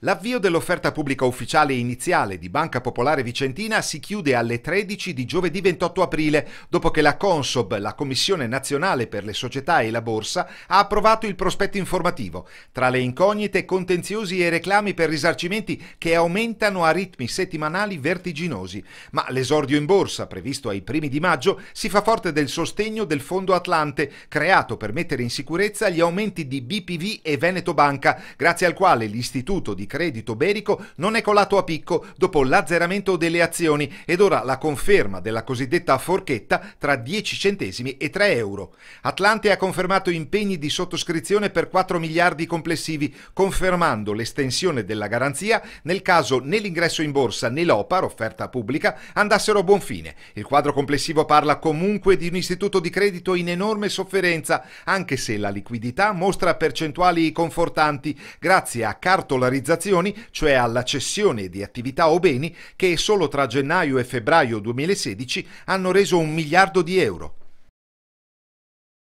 L'avvio dell'offerta pubblica ufficiale iniziale di Banca Popolare Vicentina si chiude alle 13 di giovedì 28 aprile, dopo che la Consob, la Commissione Nazionale per le Società e la Borsa, ha approvato il prospetto informativo. Tra le incognite, contenziosi e reclami per risarcimenti che aumentano a ritmi settimanali vertiginosi. Ma l'esordio in borsa, previsto ai primi di maggio, si fa forte del sostegno del Fondo Atlante, creato per mettere in sicurezza gli aumenti di BPV e Veneto Banca, grazie al quale l'Istituto di credito berico non è colato a picco dopo l'azzeramento delle azioni ed ora la conferma della cosiddetta forchetta tra 10 centesimi e 3 euro. Atlante ha confermato impegni di sottoscrizione per 4 miliardi complessivi, confermando l'estensione della garanzia nel caso né l'ingresso in borsa né l'OPAR, offerta pubblica, andassero a buon fine. Il quadro complessivo parla comunque di un istituto di credito in enorme sofferenza, anche se la liquidità mostra percentuali confortanti grazie a cartolarizzazione privatizzazioni, cioè alla cessione di attività o beni che solo tra gennaio e febbraio 2016 hanno reso un miliardo di euro.